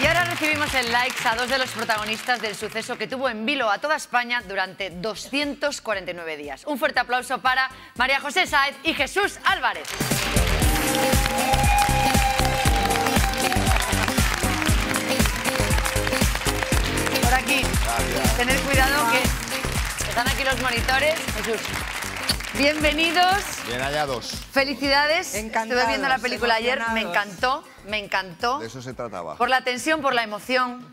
Y ahora recibimos el likes a dos de los protagonistas del suceso que tuvo en vilo a toda España durante 249 días. Un fuerte aplauso para María José Sáez y Jesús Álvarez. Por aquí, cuidado que están aquí los monitores. Jesús, Bienvenidos. Bien hallados. Felicidades. Estuve viendo la película ayer, me encantó, me encantó. De eso se trataba. Por la tensión, por la emoción,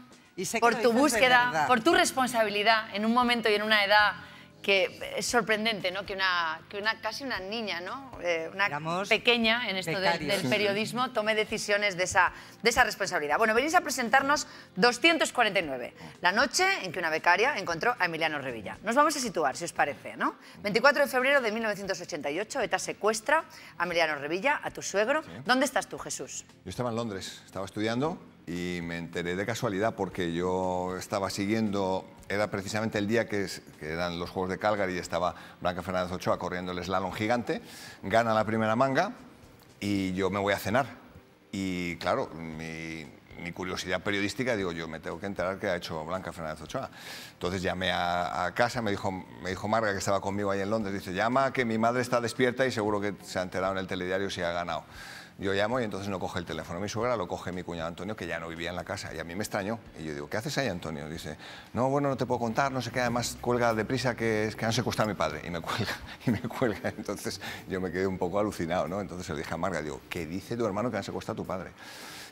por tu búsqueda, por tu responsabilidad en un momento y en una edad que es sorprendente, ¿no? Que una, que una casi una niña, ¿no? Eh, una pequeña en esto del, periodismo tome decisiones de esa, de esa responsabilidad. Bueno, venís a presentarnos 249, la noche en que una becaria encontró a Emiliano Revilla. Nos vamos a situar, si os parece, ¿no? 24 de febrero de 1988, ETA secuestra a Emiliano Revilla, a tu suegro. ¿Dónde estás tú, Jesús? Yo estaba en Londres, estaba estudiando y me enteré de casualidad porque yo estaba siguiendo, era precisamente el día que, eran los Juegos de Calgary y estaba Blanca Fernández Ochoa corriendo el slalom gigante, gana la primera manga y yo me voy a cenar. Y claro, mi, curiosidad periodística, digo yo, me tengo que enterar qué ha hecho Blanca Fernández Ochoa. Entonces llamé a, casa, me dijo, me dijo Marga, que estaba conmigo ahí en Londres, dice, llama que mi madre está despierta y seguro que se ha enterado en el telediario si ha ganado. Yo llamo y entonces no coge el teléfono mi suegra, lo coge mi cuñado Antonio, que ya no vivía en la casa. Y a mí me extrañó. Y yo digo, ¿qué haces ahí, Antonio? dice, no, bueno, no te puedo contar, no sé qué, además cuelga deprisa que, es que han secuestrado a mi padre. Y me cuelga, y me cuelga. Entonces yo me quedé un poco alucinado, ¿no? Entonces le dije a Marga, digo, ¿qué dice tu hermano que han secuestrado a tu padre?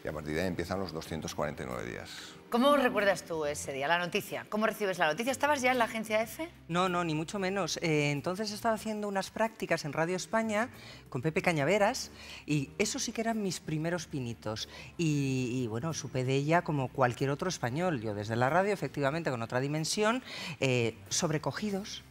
a partir de ahí empiezan los 249 días. ¿Cómo recuerdas tú ese día, la noticia? ¿Cómo recibes la noticia? ¿Estabas ya en la agencia F? No, no, ni mucho menos. Eh, entonces estaba haciendo unas prácticas en Radio España con Pepe Cañaveras y eso sí que eran mis primeros pinitos. Y, bueno, supe de ella como cualquier otro español. Yo desde la radio, efectivamente, con otra dimensión, eh, sobrecogidos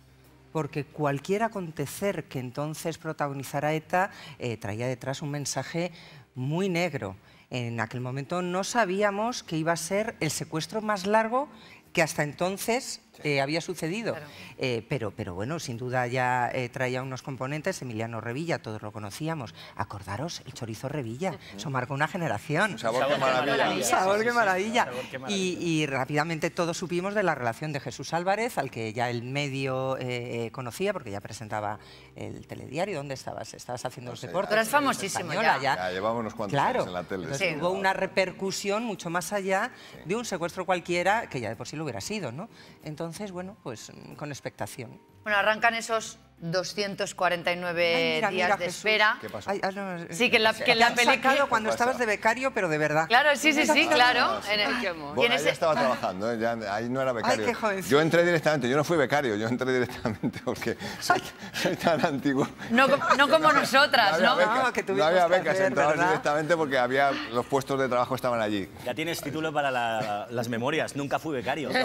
porque cualquier acontecer que entonces protagonizara ETA eh, traía detrás un mensaje muy negro en aquel momento no sabíamos que iba a ser el secuestro más largo que hasta entonces eh, había sucedido. Eh, pero, pero bueno, sin duda ya eh, traía unos componentes, Emiliano Revilla, todos lo conocíamos. Acordaros, el chorizo Revilla, eso marcó una generación. sabor, que maravilla. Sabor, maravilla. Y, rápidamente todos supimos de la relación de Jesús Álvarez, al que ya el medio conocía, porque ya presentaba el telediario. donde estabas? Estabas haciendo pues los deportes. Pero famosísimo ya. ya. unos cuantos años en la tele. hubo una repercusión mucho más allá de un secuestro cualquiera, que ya de por sí lo hubiera sido, ¿no? Entonces, entonces, bueno, pues mm, con expectación. Bueno, arrancan esos 249 días de espera. ¿Qué pasó? Ah, sí, que la, que la cuando estabas de becario, pero de verdad. Claro, sí, sí, sí, claro. ya estaba trabajando, ¿eh? ya, ahí no era becario. Yo entré directamente, yo no fui becario, yo entré directamente porque soy, tan antiguo. No, como nosotras, ¿no? no había becas, entrabas directamente porque había, los puestos de trabajo estaban allí. Ya tienes título para las memorias, Nunca fui becario.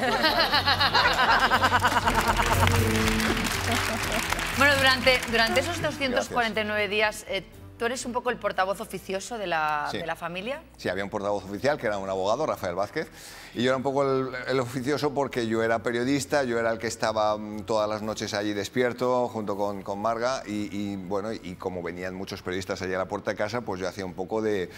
Bueno, durante, durante esos 249 días... Eh, ¿Tú eres un poco el portavoz oficioso de la, familia? Sí, había un portavoz oficial que era un abogado, Rafael Vázquez, y yo era un poco el, oficioso porque yo era periodista, yo era el que estaba mm, todas las noches allí despierto junto con, Marga, y, y, bueno, y como venían muchos periodistas allí a la puerta de casa, pues yo hacía un poco de,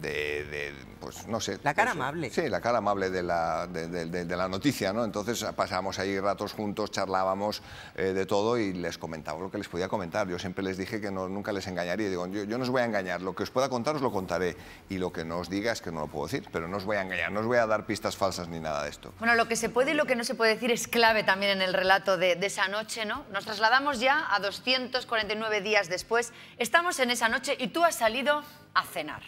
de, pues no sé. La cara amable. Sí, la cara amable de la, noticia, ¿no? Entonces pasábamos ahí ratos juntos, charlábamos eh, de todo y les comentaba lo que les podía comentar. Yo siempre les dije que nunca les engañaría. Digo, yo, no os voy a engañar, lo que os pueda contar os lo contaré y lo que no os diga es que no lo puedo decir, pero no os voy a engañar, no os voy a dar pistas falsas ni nada de esto. Bueno, lo que se puede y lo que no se puede decir es clave también en el relato de, de esa noche, ¿no? Nos trasladamos ya a 249 días después. Estamos en esa noche y tú has salido a cenar.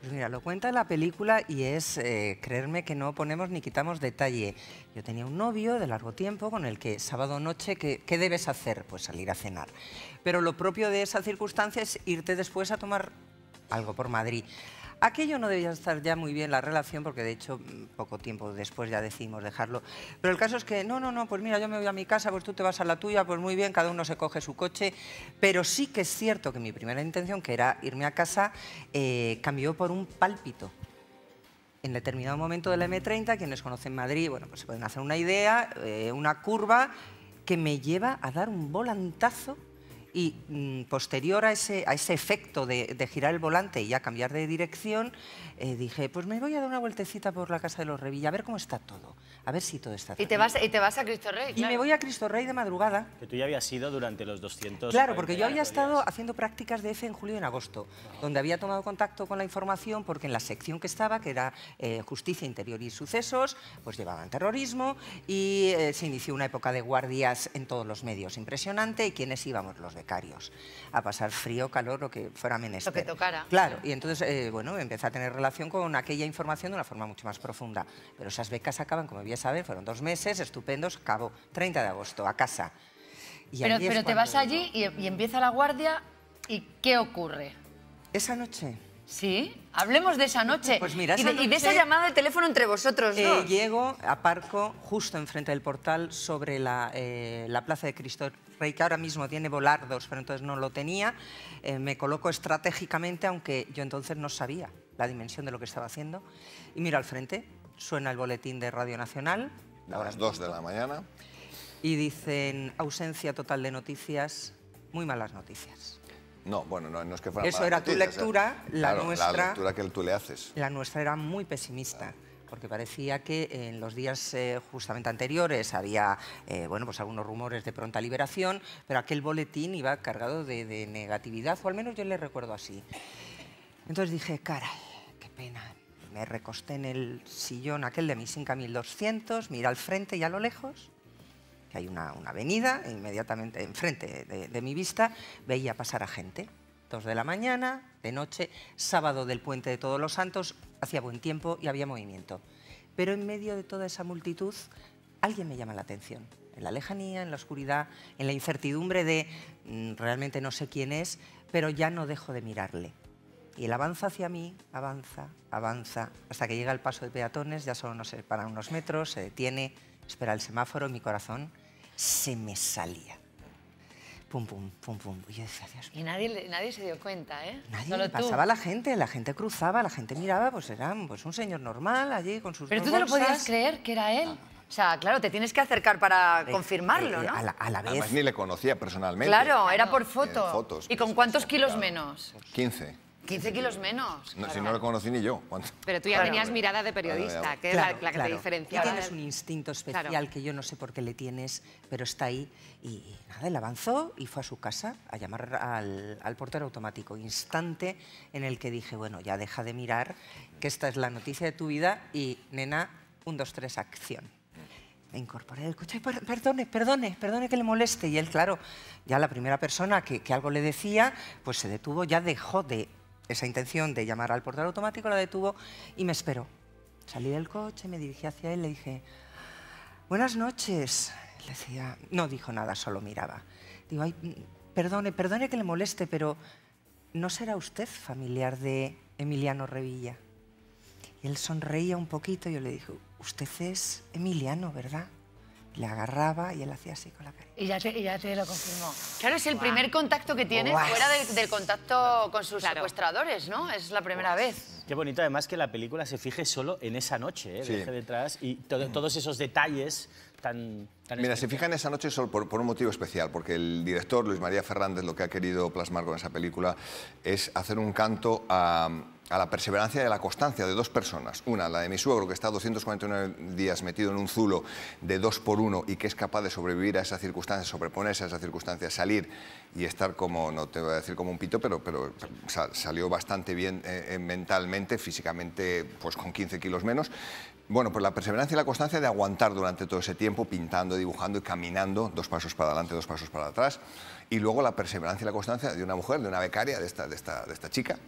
Pues mira, lo cuenta la película y es, eh, creerme que no ponemos ni quitamos detalle. Yo tenía un novio de largo tiempo con el que sábado noche, que ¿qué, debes hacer? Pues salir a cenar. Pero lo propio de esa circunstancia es irte después a tomar algo por Madrid. Aquello no debía estar ya muy bien la relación, porque de hecho mm, poco tiempo después ya decidimos dejarlo. Pero el caso es que, no, no, no, pues mira, yo me voy a mi casa, pues tú te vas a la tuya, pues muy bien, cada uno se coge su coche. Pero sí que es cierto que mi primera intención, que era irme a casa, eh, cambió por un pálpito en determinado momento de la M30, quienes conocen Madrid, bueno, pues se pueden hacer una idea, eh, una curva que me lleva a dar un volantazo y mm, posterior a ese, efecto de, girar el volante y a cambiar de dirección, eh, dije, pues me voy a dar una vueltecita por la casa de los Revilla, a ver cómo está todo, a ver si todo está ¿Y te vas, y te vas a Cristo Rey, Y me voy a Cristo Rey de madrugada. Que tú ya habías ido durante los 200... Claro, porque yo había estado haciendo prácticas de F en julio y en agosto, donde había tomado contacto con la información porque en la sección que estaba, que era eh, Justicia, Interior y Sucesos, pues llevaban terrorismo y eh, se inició una época de guardias en todos los medios impresionante y quienes íbamos los becarios, a pasar frío, calor, lo que fuera menester. Lo que tocara. Claro, y entonces, eh, bueno, empecé a tener relación con aquella información de una forma mucho más profunda. Pero esas becas acaban, como bien saben fueron dos meses, estupendos, cabo 30 de agosto, a casa. pero, te vas allí y empieza la guardia, ¿y qué ocurre? Esa noche Sí, hablemos de esa noche. Pues y, de, esa llamada de teléfono entre vosotros eh, a llego, aparco justo enfrente del portal sobre eh, la, plaza de Cristo Rey, que ahora mismo tiene volardos, pero entonces no lo tenía. Eh, me coloco estratégicamente, aunque yo entonces no sabía la dimensión de lo que estaba haciendo. Y miro al frente, suena el boletín de Radio Nacional. A las 2 de la mañana. Y dicen ausencia total de noticias, muy malas noticias. No, bueno, no, es que fuera Eso era tu lectura, la nuestra... La lectura que tú le haces. La nuestra era muy pesimista. porque parecía que en los días eh, justamente anteriores había eh, bueno, pues algunos rumores de pronta liberación, pero aquel boletín iba cargado de, negatividad, o al menos yo le recuerdo así. Entonces dije, caray, qué pena. Me recosté en el sillón aquel de mis 5.200, mira al frente y a lo lejos, que hay una, avenida, inmediatamente enfrente de, mi vista veía pasar a gente. Dos de la mañana, de noche, sábado del puente de Todos los Santos, hacía buen tiempo y había movimiento. Pero en medio de toda esa multitud, alguien me llama la atención. En la lejanía, en la oscuridad, en la incertidumbre de mm, realmente no sé quién es, pero ya no dejo de mirarle. Y él avanza hacia mí, avanza, avanza, hasta que llega al paso de peatones, ya solo sé para unos metros, se detiene, espera el semáforo, mi corazón se me salía. Pum, pum, pum, pum. Y, yo decía, y nadie, nadie se dio cuenta, ¿eh? Nadie, pasaba la gente, la gente cruzaba, la gente miraba, pues era pues, un señor normal allí con sus Pero tú te lo podías creer que era él. O sea, claro, te tienes que acercar para eh, eh, confirmarlo, eh, ¿no? A la, vez. ni le conocía personalmente. Claro, era por foto. fotos. ¿Y con cuántos kilos menos? 15. 15 kilos menos. No, Si no lo conocí ni yo. Pero tú ya tenías mirada de periodista, que es la, que te diferencia. tienes un instinto especial que yo no sé por qué le tienes, pero está ahí. Y nada, él avanzó y fue a su casa a llamar al, portero automático. Instante en el que dije, bueno, ya deja de mirar, que esta es la noticia de tu vida y, nena, un, dos, tres, acción me incorporé el coche, perdone, perdone, perdone que le moleste. Y él, claro, ya la primera persona que, algo le decía, pues se detuvo, ya dejó de esa intención de llamar al portal automático, la detuvo y me esperó. Salí del coche, me dirigí hacia él, le dije, buenas noches. Le decía, no dijo nada, solo miraba. Digo, ay, perdone, perdone que le moleste, pero ¿no será usted familiar de Emiliano Revilla? Y él sonreía un poquito y yo le dije, usted es Emiliano, ¿verdad? le agarraba y él hacía así con la cara. Y ya te, ya te lo confirmó. Claro, es el primer contacto que tiene fuera del contacto con sus secuestradores, ¿no? Es la primera vez. Qué bonito además que la película se fije solo en esa noche, ¿eh? deje detrás y todos esos detalles Mira, si se fijan esa noche solo por, un motivo especial, porque el director Luis María Fernández lo que ha querido plasmar con esa película es hacer un canto a, la perseverancia y a la constancia de dos personas. Una, la de mi suegro, que está 249 días metido en un zulo de dos por uno y que es capaz de sobrevivir a esas circunstancias, sobreponerse a esas circunstancias, salir y estar como, no te voy a decir como un pito, pero, salió bastante bien eh, eh, mentalmente, físicamente pues con 15 kilos menos. Bueno, pues la perseverancia y la constancia de aguantar durante todo ese tiempo, pintando, dibujando y caminando, dos pasos para adelante, dos pasos para atrás. Y luego la perseverancia y la constancia de una mujer, de una becaria, de esta, de esta, de esta chica,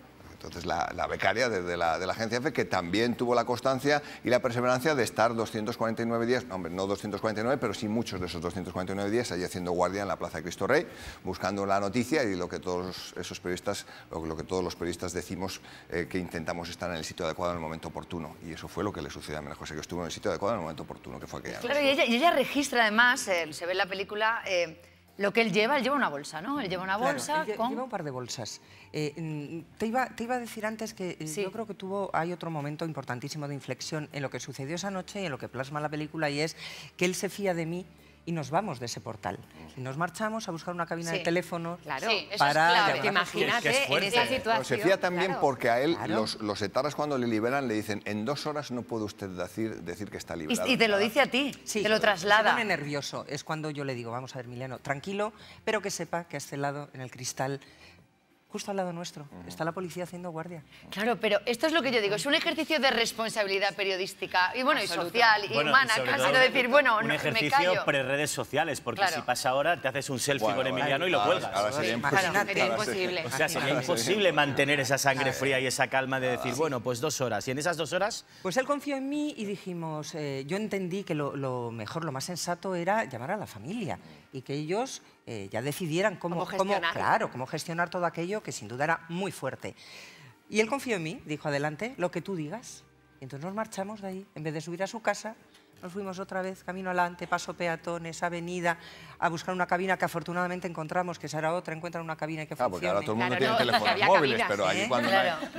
entonces, la, becaria de, la, de, la, agencia Fe que también tuvo la constancia y la perseverancia de estar 249 días, no, no 249, pero sí muchos de esos 249 días allí haciendo guardia en la Plaza Cristo Rey, buscando la noticia y lo que todos esos periodistas, lo, que todos los periodistas decimos eh, que intentamos estar en el sitio adecuado en el momento oportuno. Y eso fue lo que le sucedió a María José, que estuvo en el sitio adecuado en el momento oportuno, que fue aquella. Claro, y ella, registra además, eh, se ve en la película. Eh, lo que él lleva, él lleva una bolsa, ¿no? Él lleva una bolsa claro, con... Lleva un par de bolsas. Eh, mm, te, iba, te iba a decir antes que eh, sí. yo creo que tuvo, hay otro momento importantísimo de inflexión en lo que sucedió esa noche y en lo que plasma la película y es que él se fía de mí y nos vamos de ese portal. nos marchamos a buscar una cabina de teléfono claro. para... Imagínate que ¿eh? esa situación. se fía también porque a él los, los, etaras cuando le liberan le dicen en dos horas no puede usted decir, decir que está liberado. Y, te lo dice a ti, te lo traslada. Se nervioso. Es cuando yo le digo, vamos a ver, Mileno tranquilo, pero que sepa que a este lado, en el cristal justo al lado nuestro. Está la policía haciendo guardia. Claro, pero esto es lo que yo digo, es un ejercicio de responsabilidad periodística y bueno, y social, y humana, casi decir, bueno, un ejercicio pre redes sociales, porque si pasa ahora te haces un selfie con Emiliano y lo cuelgas. Claro, sería imposible. O sea, sería imposible mantener esa sangre fría y esa calma de ah, decir, bueno, pues dos horas. Y en esas dos horas... Pues él confió en mí y dijimos, eh, yo entendí que lo mejor, lo más sensato era llamar a la familia y que ellos eh, ya decidieran cómo, ¿Cómo, gestionar? claro, cómo gestionar todo aquello que sin duda era muy fuerte. Y él confió en mí, dijo, adelante, lo que tú digas. entonces nos marchamos de ahí. En vez de subir a su casa, nos fuimos otra vez camino adelante, paso peatones, avenida, a buscar una cabina que afortunadamente encontramos, que será otra, encuentran una cabina que funciona Ah, porque ahora todo el mundo tiene teléfonos móviles, pero allí cuando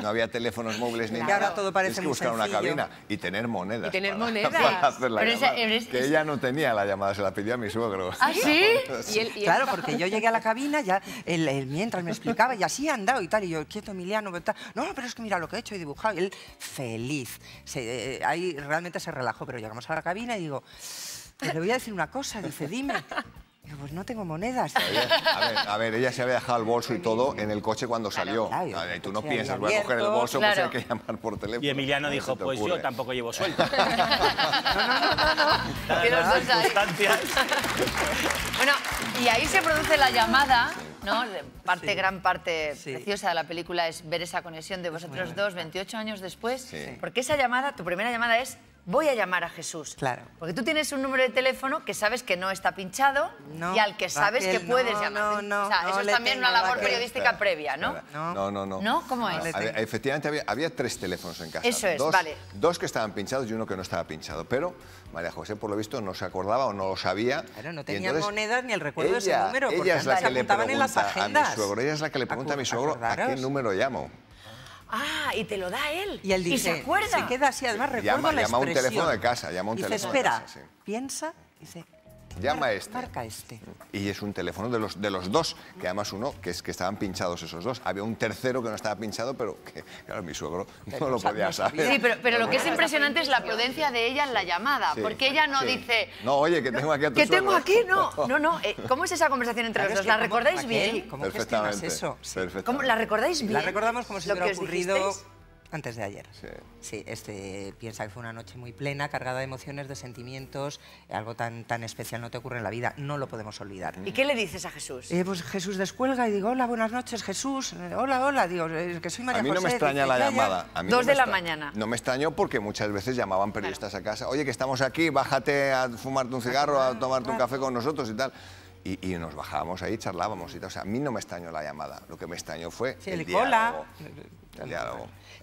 no, había teléfonos móviles ni nada, ahora todo parece que buscar una cabina y tener moneda Y tener moneda hacer la que ella no tenía la llamada, se la pidió a mi suegro. ¿Ah, sí? Claro, porque yo llegué a la cabina, ya él, mientras me explicaba, y así andado y tal, y yo, quieto Emiliano, no, pero es que mira lo que he hecho, y dibujado, y él feliz. Eh, ahí realmente se relajó, pero llegamos a la cabina y digo, le voy a decir una cosa, dice, dime. pues no tengo monedas. A ver, ella se había dejado el bolso y todo en el coche cuando salió. y tú no piensas, voy a coger el bolso, pues hay que llamar por teléfono. Y Emiliano no dijo, pues yo tampoco llevo suelto. no, no, no, no. no. bueno, y ahí se produce la llamada. ¿no? Parte, gran parte preciosa de la película es ver esa conexión de vosotros dos 28 años después. Porque esa llamada, tu primera llamada es voy a llamar a Jesús. Claro. Porque tú tienes un número de teléfono que sabes que no está pinchado y al que sabes que puedes no, llamar. No, o sea, eso es también una labor periodística previa, ¿no? No, no, no. ¿No? ¿Cómo es? efectivamente, había, tres teléfonos en casa. Eso es, dos, vale. Dos que estaban pinchados y uno que no estaba pinchado. Pero María José, por lo visto, no se acordaba o no lo sabía. Claro, no tenía monedas ni el recuerdo de ese número. Ella es la que le pregunta en a mi suegro, ella es la que le pregunta a mi suegro a qué número llamo. Ah, y te lo da él. Y él dice, ¿Y se acuerda. Se queda así, además recuerdo llama, la expresión. Llama un teléfono de casa, llama un dice, teléfono espera, de casa, sí. piensa, dice, llama este. este. Y es un teléfono de los, de los dos, que además uno, que es que estaban pinchados esos dos. Había un tercero que no estaba pinchado, pero que, claro, mi suegro no lo podía saber. Sí, pero, lo que es impresionante es la prudencia de ella en la llamada, porque ella no dice... No, oye, que tengo aquí a tu Que tengo aquí, no, no, no. Eh, ¿Cómo es esa conversación entre los ¿La recordáis bien? ¿Cómo gestionas eso? ¿La recordáis bien? La recordamos como si hubiera ocurrido antes de ayer. Sí. sí. este piensa que fue una noche muy plena, cargada de emociones, de sentimientos, algo tan, tan especial no te ocurre en la vida, no lo podemos olvidar. ¿Y qué le dices a Jesús? Eh, pues Jesús descuelga y digo, hola, buenas noches, Jesús, eh, hola, hola, digo, que soy María José. A mí no me extraña la llamada. A mí Dos de la mañana. No me extrañó porque muchas veces llamaban periodistas a casa, oye, que estamos aquí, bájate a fumarte un cigarro, a tomarte un café con nosotros y tal. Y, y, nos bajábamos ahí, charlábamos y tal. O sea, a mí no me extrañó la llamada, lo que me extrañó fue sí, el, el diálogo.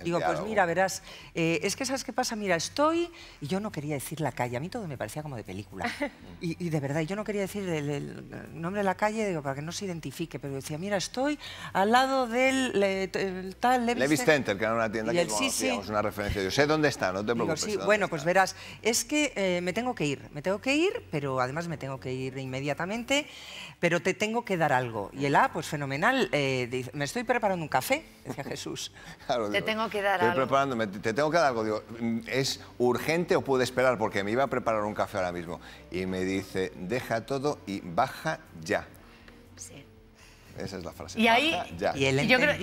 Digo, pues mira, verás, eh, es que sabes qué pasa, mira, estoy, y yo no quería decir la calle, a mí todo me parecía como de película, y, de verdad, yo no quería decir el, nombre de la calle digo, para que no se identifique, pero decía, mira, estoy al lado del tal Levis, Center, que era una tienda que el, una referencia, yo sé dónde está, no te preocupes. bueno, pues verás, es que eh, me tengo que ir, me tengo que ir, pero además me tengo que ir inmediatamente, pero te tengo que dar algo, y el A, pues fenomenal, eh, me estoy preparando un café, decía Jesús te tengo que dar estoy algo. preparándome, te tengo que dar algo. Digo, ¿es urgente o puedo esperar? Porque me iba a preparar un café ahora mismo. Y me dice, deja todo y baja ya. Esa es la frase. Y ahí...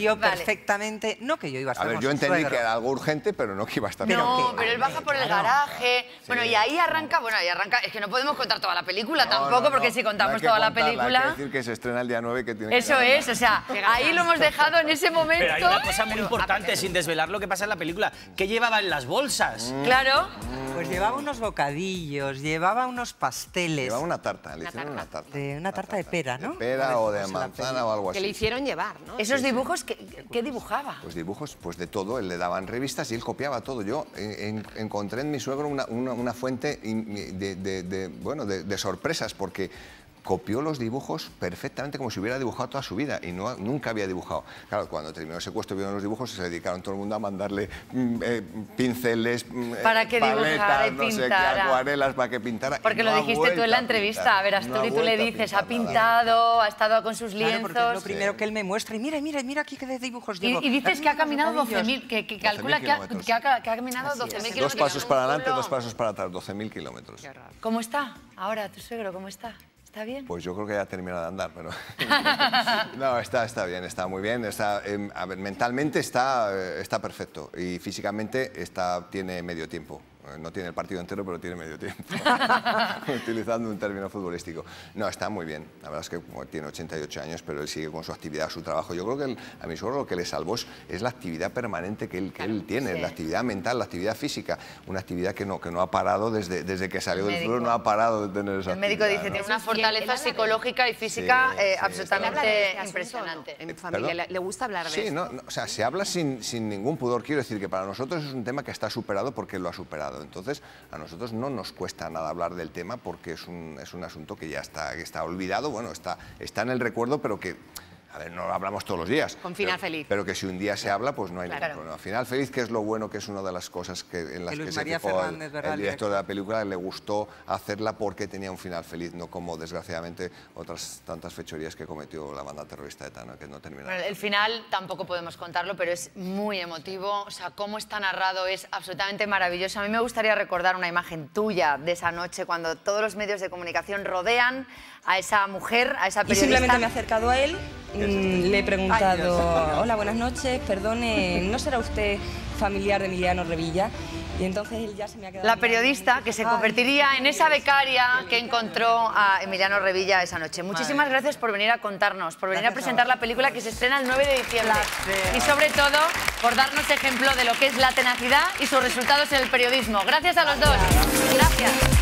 yo perfectamente... No que yo iba a estar A ver, yo entendí que era algo urgente, pero no que iba a estar... No, pero él baja por el garaje... Bueno, y ahí arranca... Bueno, ahí arranca... Es que no podemos contar toda la película tampoco, porque si contamos toda la película... Hay que decir que se estrena el día 9 que tiene Eso es, o sea, ahí lo hemos dejado en ese momento... Pero una cosa muy importante, sin desvelar lo que pasa en la película. ¿Qué llevaba en las bolsas? Mm. Claro. Pues llevaba unos bocadillos, llevaba unos pasteles... Llevaba una tarta, le hicieron una tarta. De, una tarta, de pera, ¿no? De pera o pues de manzana que le hicieron llevar, ¿no? ¿Esos dibujos ¿qué, dibujaba? Pues dibujos pues de todo, él le daban revistas y él copiaba todo. Yo encontré en mi suegro una, fuente de, bueno, de sorpresas porque copió los dibujos perfectamente como si hubiera dibujado toda su vida y nunca había dibujado. Claro, cuando terminó el secuestro vieron los dibujos y se dedicaron todo el mundo a mandarle mm, eh, pinceles, mm, eh, para que no sé qué, acuarelas para que pintara. Porque lo dijiste tú en la entrevista, a, ver, Asturi, tú le dices, ha pintado, ha estado con sus lienzos. lo primero que él me muestra y mira, mira, mira aquí de dibujos llevo. Y, dices que ha caminado 12.000, que, calcula que ha, que caminado 12.000 kilómetros. Dos pasos para adelante, dos pasos para atrás, 12.000 kilómetros. ¿Cómo está ahora tu suegro? ¿Cómo está? ¿Está bien? Pues yo creo que ya ha terminado de andar, pero... no, está, está bien, está muy bien. Está, em, mentalmente está, eh, está perfecto y físicamente está, tiene medio tiempo. Eh, no tiene el partido entero, pero tiene medio tiempo, utilizando un término futbolístico. No, está muy bien, la verdad es que tiene 88 años, pero él sigue con su actividad, su trabajo. Yo creo que a mi suegro lo que le salvó es, la actividad permanente que él, tiene, la actividad mental, la actividad física, una actividad que no, que no ha parado desde, desde que salió del fútbol, no ha parado de tener esa El médico dice, tiene una fortaleza psicológica y física eh, absolutamente este impresionante. En eh, familia, ¿le gusta hablar de Sí, no, o sea, se habla sin, sin ningún pudor. Quiero decir que para nosotros es un tema que está superado porque lo ha superado. Entonces, a nosotros no nos cuesta nada hablar del tema porque es un, es un asunto que ya está, está olvidado, bueno, está, está en el recuerdo, pero que a ver, no hablamos todos los días. Con final pero, feliz. Pero que si un día se habla, pues no hay ningún problema. Final feliz, que es lo bueno, que es una de las cosas que, en las que, se el, director de la película, le gustó hacerla porque tenía un final feliz, no como, desgraciadamente, otras tantas fechorías que cometió la banda terrorista de ¿no? que no terminó. Bueno, el final tampoco podemos contarlo, pero es muy emotivo. O sea, cómo está narrado es absolutamente maravilloso. A mí me gustaría recordar una imagen tuya de esa noche, cuando todos los medios de comunicación rodean a esa mujer, a esa periodista. Y simplemente me he acercado a él... Y Mm, le he preguntado, hola, buenas noches, perdone, ¿no será usted familiar de Emiliano Revilla? Y entonces él ya se me ha quedado... La periodista que se convertiría en esa becaria que encontró a Emiliano Revilla esa noche. Muchísimas gracias por venir a contarnos, por venir a presentar la película que se estrena el 9 de diciembre. Y sobre todo, por darnos ejemplo de lo que es la tenacidad y sus resultados en el periodismo. Gracias a los dos. Gracias.